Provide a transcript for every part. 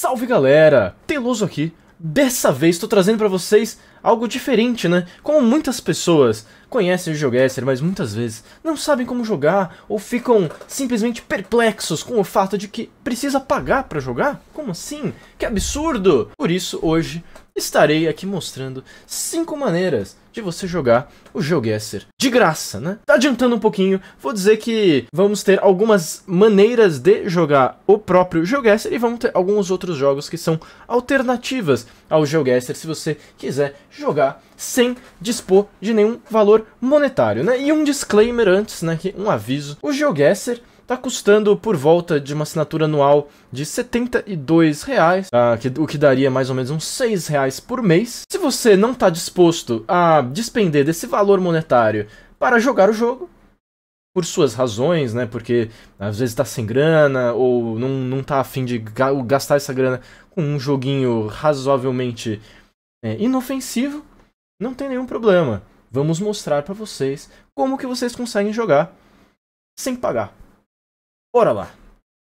Salve galera, Teloso aqui. Dessa vez estou trazendo para vocês algo diferente, né? Como muitas pessoas conhecem o GeoGuessr, mas muitas vezes não sabem como jogar ou ficam simplesmente perplexos com o fato de que precisa pagar para jogar? Como assim? Que absurdo! Por isso, hoje estarei aqui mostrando 5 maneiras de você jogar o Geoguessr de graça, né? Tá adiantando um pouquinho, vou dizer que vamos ter algumas maneiras de jogar o próprio Geoguessr e vamos ter alguns outros jogos que são alternativas ao Geoguessr se você quiser jogar sem dispor de nenhum valor monetário, né? E um disclaimer antes, né, que um aviso, o Geoguessr está custando por volta de uma assinatura anual de R$ 72,00, ah, o que daria mais ou menos uns R$ 6,00 por mês. Se você não está disposto a despender desse valor monetário para jogar o jogo, por suas razões, né? Porque às vezes tá sem grana ou não, não tá afim de gastar essa grana com um joguinho razoavelmente é, inofensivo, não tem nenhum problema. Vamos mostrar para vocês como que vocês conseguem jogar sem pagar. Bora lá.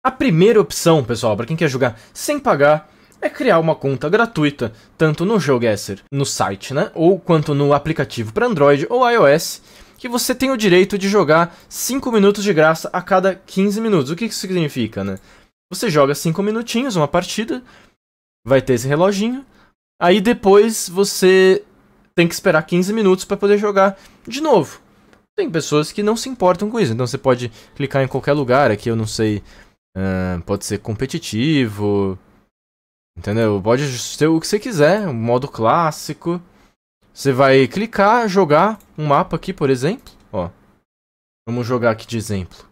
A primeira opção, pessoal, para quem quer jogar sem pagar, é criar uma conta gratuita, tanto no GeoGuessr, no site, né, ou quanto no aplicativo para Android ou iOS, que você tem o direito de jogar 5 minutos de graça a cada 15 minutos. O que isso significa, né? Você joga 5 minutinhos, uma partida, vai ter esse reloginho, aí depois você tem que esperar 15 minutos para poder jogar de novo. Tem pessoas que não se importam com isso, então você pode clicar em qualquer lugar aqui, eu não sei. Uh, pode ser competitivo. Entendeu? Pode ser o que você quiser, modo clássico. Você vai clicar, jogar um mapa aqui, por exemplo. Ó. Vamos jogar aqui de exemplo.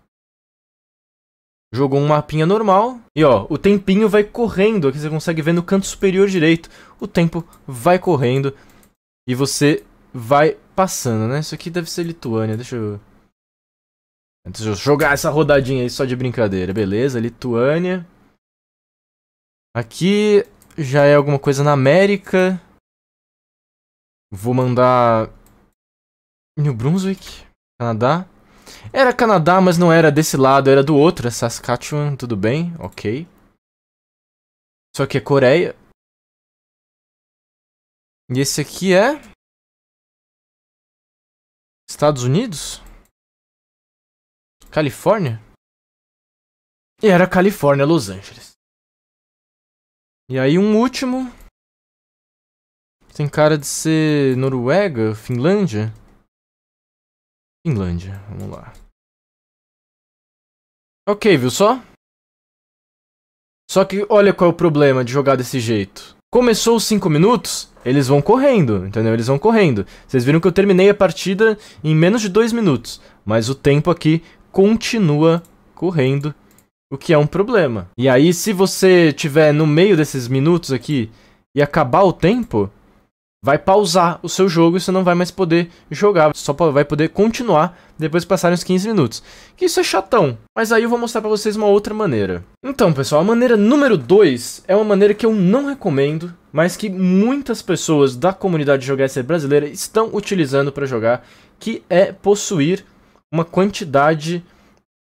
Jogou um mapinha normal. E ó, o tempinho vai correndo. Aqui você consegue ver no canto superior direito. O tempo vai correndo. E você vai passando, né? Isso aqui deve ser Lituânia, deixa eu... Deixa eu jogar essa rodadinha aí só de brincadeira, beleza? Lituânia. Aqui já é alguma coisa na América. Vou mandar... New Brunswick, Canadá. Era Canadá, mas não era desse lado, era do outro, é Saskatchewan, tudo bem, ok. Só que é Coreia. E esse aqui é... Estados Unidos? Califórnia? E era Califórnia, Los Angeles. E aí um último. Tem cara de ser Noruega, Finlândia? Finlândia, vamos lá. Ok, viu só? Só que olha qual é o problema de jogar desse jeito. Começou os 5 minutos, eles vão correndo, entendeu? Eles vão correndo. Vocês viram que eu terminei a partida em menos de 2 minutos, mas o tempo aqui continua correndo, o que é um problema. E aí, se você tiver no meio desses minutos aqui e acabar o tempo, vai pausar o seu jogo e você não vai mais poder jogar, só vai poder continuar depois de passarem os 15 minutos. Que isso é chatão, mas aí eu vou mostrar para vocês uma outra maneira. Então, pessoal, a maneira número 2 é uma maneira que eu não recomendo, mas que muitas pessoas da comunidade de jogar brasileira estão utilizando para jogar, que é possuir uma quantidade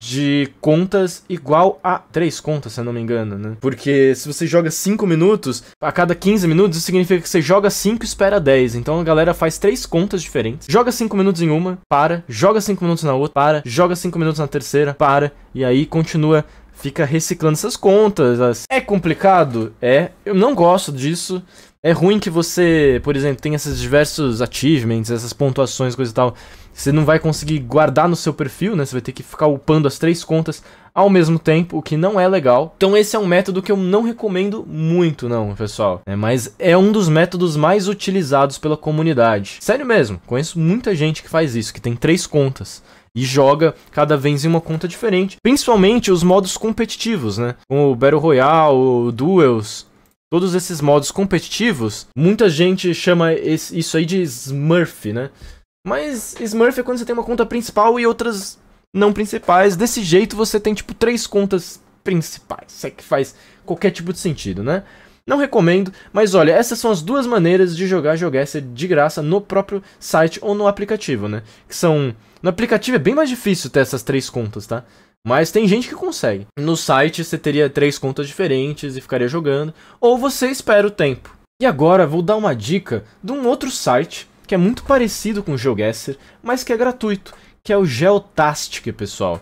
de contas igual a três contas, se eu não me engano, né? Porque se você joga 5 minutos, a cada 15 minutos, isso significa que você joga 5 e espera 10. Então a galera faz três contas diferentes. Joga 5 minutos em uma, para, joga 5 minutos na outra, para, joga 5 minutos na terceira, para, e aí continua fica reciclando essas contas. É complicado? É. Eu não gosto disso, é ruim que você, por exemplo, tem esses diversos achievements, essas pontuações, coisa e tal. Você não vai conseguir guardar no seu perfil, né? Você vai ter que ficar upando as três contas ao mesmo tempo, o que não é legal. Então esse é um método que eu não recomendo muito não, pessoal. É, mas é um dos métodos mais utilizados pela comunidade. Sério mesmo, conheço muita gente que faz isso, que tem três contas e joga cada vez em uma conta diferente. Principalmente os modos competitivos, né? Como o Battle Royale, o Duels, todos esses modos competitivos, muita gente chama esse, isso aí de Smurf, né? Mas Smurf é quando você tem uma conta principal e outras não principais. Desse jeito você tem tipo três contas principais. Isso é que faz qualquer tipo de sentido, né? Não recomendo, mas olha, essas são as duas maneiras de jogar Geoguessr de graça no próprio site ou no aplicativo, né? Que são. No aplicativo é bem mais difícil ter essas três contas, tá? Mas tem gente que consegue. No site você teria três contas diferentes e ficaria jogando, ou você espera o tempo. E agora vou dar uma dica de um outro site que é muito parecido com o GeoGuessr, mas que é gratuito, que é o Geotastic, pessoal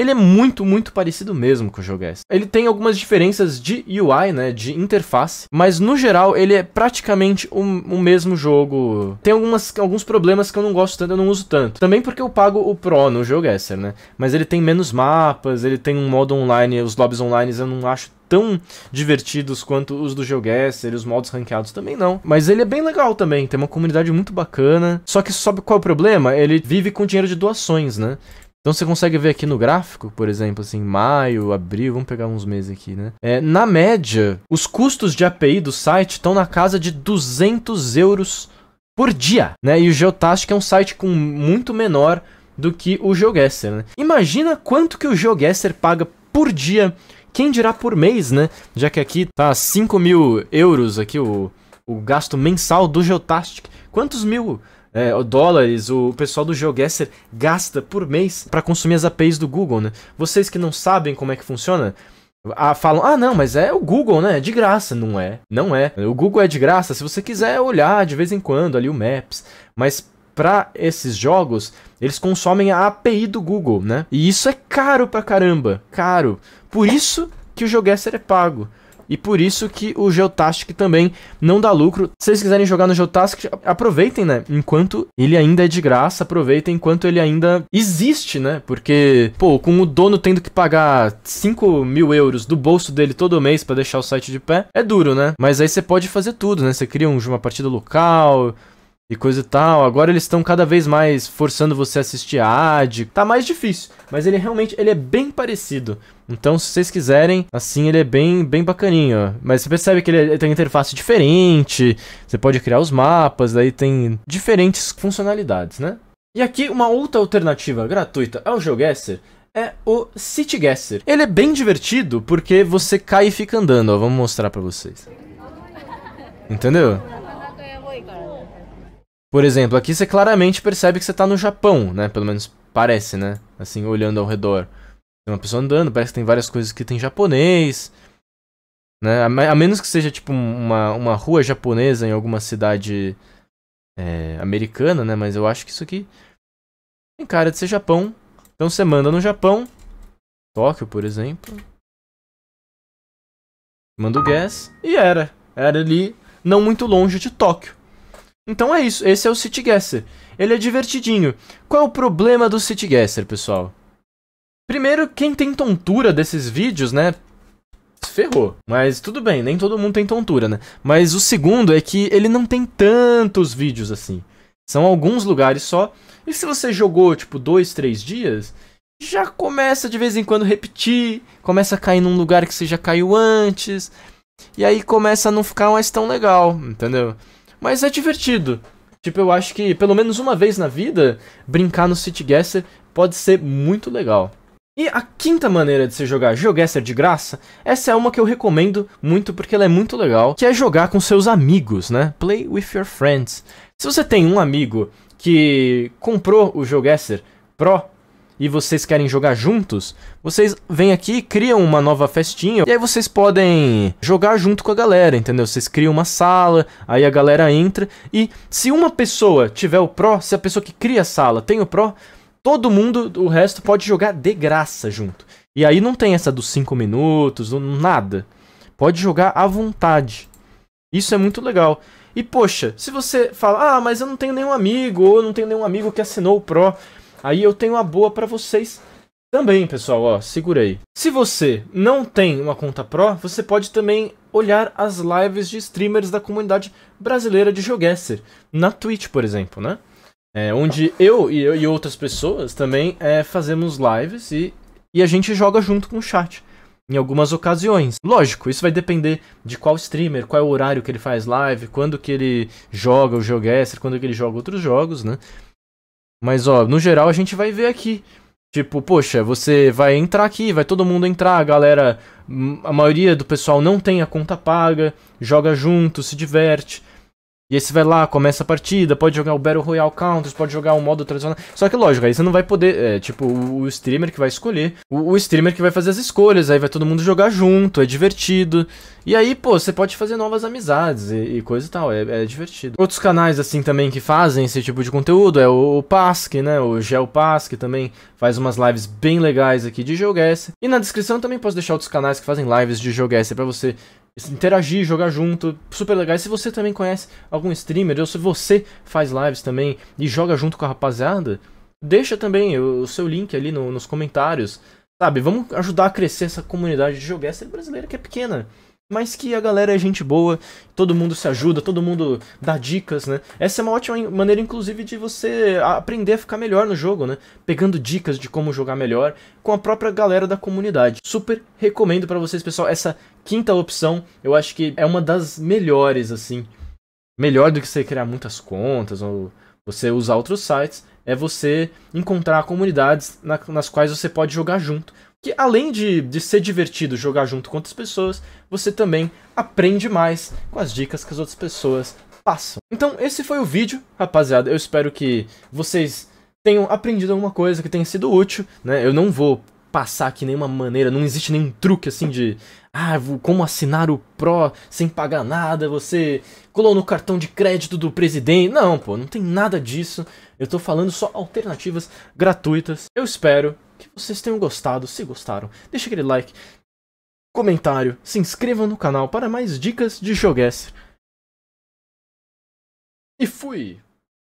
ele é muito, muito parecido mesmo com o jogo Ele tem algumas diferenças de UI, né, de interface, mas no geral ele é praticamente o, o mesmo jogo. Tem algumas, alguns problemas que eu não gosto tanto, eu não uso tanto. Também porque eu pago o Pro no jogo né, mas ele tem menos mapas, ele tem um modo online, os lobbies online eu não acho tão divertidos quanto os do GeoGuessr, os modos ranqueados também não. Mas ele é bem legal também, tem uma comunidade muito bacana. Só que sabe qual é o problema? Ele vive com dinheiro de doações, né? Então você consegue ver aqui no gráfico, por exemplo, assim, maio, abril, vamos pegar uns meses aqui, né? É, na média, os custos de API do site estão na casa de 200 euros por dia, né? E o Geotastic é um site com muito menor do que o GeoGuessr, né? Imagina quanto que o GeoGuessr paga por dia, quem dirá por mês, né? Já que aqui tá 5 mil euros aqui o, o gasto mensal do Geotastic. Quantos mil é, dólares o pessoal do GeoGuessr gasta por mês para consumir as APIs do Google, né? Vocês que não sabem como é que funciona, a falam, ah, não, mas é o Google, né? É de graça. Não é, não é. O Google é de graça se você quiser olhar de vez em quando ali o Maps. Mas para esses jogos, eles consomem a API do Google, né? E isso é caro pra caramba. Caro. Por isso que o GeoGuessr é pago. E por isso que o Geotastic também não dá lucro. Se vocês quiserem jogar no Geotastic, aproveitem, né? Enquanto ele ainda é de graça, aproveitem enquanto ele ainda existe, né? Porque, pô, com o dono tendo que pagar 5 mil euros do bolso dele todo mês para deixar o site de pé, é duro, né? Mas aí você pode fazer tudo, né? Você cria uma partida local, e coisa e tal. Agora eles estão cada vez mais forçando você a assistir a ad. Tá mais difícil, mas ele realmente ele é bem parecido. Então, se vocês quiserem, assim, ele é bem, bem bacaninho. Mas você percebe que ele, tem tem interface diferente, você pode criar os mapas, daí tem diferentes funcionalidades, né? E aqui uma outra alternativa gratuita ao GeoGuessr é o City Ele é bem divertido porque você cai e fica andando, ó, vamos mostrar para vocês. Entendeu? Por exemplo, aqui você claramente percebe que você tá no Japão, né? Pelo menos parece, né? Assim, olhando ao redor. Tem uma pessoa andando, parece que tem várias coisas que tem japonês. Né? A, menos que seja, tipo, uma, uma rua japonesa em alguma cidade é, americana, né? Mas eu acho que isso aqui tem cara de ser Japão. Então você manda no Japão. Tóquio, por exemplo. Manda o gas. E era. Era ali, não muito longe de Tóquio. Então é isso, esse é o City Gasser. Ele é divertidinho. Qual é o problema do City Gasser, pessoal? Primeiro, quem tem tontura desses vídeos, né? ferrou. Mas tudo bem, nem todo mundo tem tontura, né? Mas o segundo é que ele não tem tantos vídeos assim. São alguns lugares só. E se você jogou, tipo, dois, três dias, já começa de vez em quando repetir, começa a cair num lugar que você já caiu antes. E aí começa a não ficar mais tão legal, entendeu? Mas é divertido. Tipo, eu acho que pelo menos uma vez na vida, brincar no City Guesser pode ser muito legal. E a quinta maneira de se jogar GeoGuessr de graça, essa é uma que eu recomendo muito porque ela é muito legal, que é jogar com seus amigos, né? Play with your friends. Se você tem um amigo que comprou o GeoGuessr Pro e vocês querem jogar juntos, vocês vêm aqui, criam uma nova festinha e aí vocês podem jogar junto com a galera, entendeu? Vocês criam uma sala, aí a galera entra e se uma pessoa tiver o Pro, se a pessoa que cria a sala tem o Pro, todo mundo, o resto pode jogar de graça junto. E aí não tem essa dos 5 minutos, nada. Pode jogar à vontade. Isso é muito legal. E poxa, se você fala, ah, mas eu não tenho nenhum amigo, ou eu não tenho nenhum amigo que assinou o Pro, Aí eu tenho uma boa para vocês também, pessoal, ó, segurei. Se você não tem uma conta Pro, você pode também olhar as lives de streamers da comunidade brasileira de Joguesser, na Twitch, por exemplo, né? É, onde eu e, eu e, outras pessoas também é, fazemos lives e, e a gente joga junto com o chat. Em algumas ocasiões. Lógico, isso vai depender de qual streamer, qual é o horário que ele faz live, quando que ele joga o Geoguessr, quando que ele joga outros jogos, né? Mas, ó, no geral a gente vai ver aqui. Tipo, poxa, você vai entrar aqui, vai todo mundo entrar, a galera, a maioria do pessoal não tem a conta paga, joga junto, se diverte. E aí você vai lá, começa a partida, pode jogar o Battle Royale Counters, pode jogar o modo tradicional. Só que lógico, aí você não vai poder, é, tipo, o, streamer que vai escolher, o, o, streamer que vai fazer as escolhas, aí vai todo mundo jogar junto, é divertido. E aí, pô, você pode fazer novas amizades e, e coisa e tal, é, é, divertido. Outros canais, assim, também que fazem esse tipo de conteúdo é o, o Pask, né, o GeoPask também faz umas lives bem legais aqui de GeoGuess. E na descrição também posso deixar outros canais que fazem lives de GeoGuess pra você interagir, jogar junto, super legal. E se você também conhece algum streamer, ou se você faz lives também e joga junto com a rapaziada, deixa também o, seu link ali no, nos comentários, sabe? Vamos ajudar a crescer essa comunidade de joguestre brasileira que é pequena. Mas que a galera é gente boa, todo mundo se ajuda, todo mundo dá dicas, né? Essa é uma ótima maneira, inclusive, de você aprender a ficar melhor no jogo, né? Pegando dicas de como jogar melhor com a própria galera da comunidade. Super recomendo para vocês, pessoal, essa quinta opção, eu acho que é uma das melhores, assim. Melhor do que você criar muitas contas ou você usar outros sites, é você encontrar comunidades na, nas quais você pode jogar junto. Que além de, de ser divertido jogar junto com outras pessoas, você também aprende mais com as dicas que as outras pessoas passam. Então, esse foi o vídeo, rapaziada. Eu espero que vocês tenham aprendido alguma coisa que tenha sido útil, né? Eu não vou passar aqui nenhuma maneira, não existe nenhum truque assim de ah, como assinar o Pro sem pagar nada, você colou no cartão de crédito do presidente. Não, pô, não tem nada disso. Eu tô falando só alternativas gratuitas. Eu espero que vocês tenham gostado. Se gostaram, deixa aquele like, comentário, se inscrevam no canal para mais dicas de joguestre. E fui!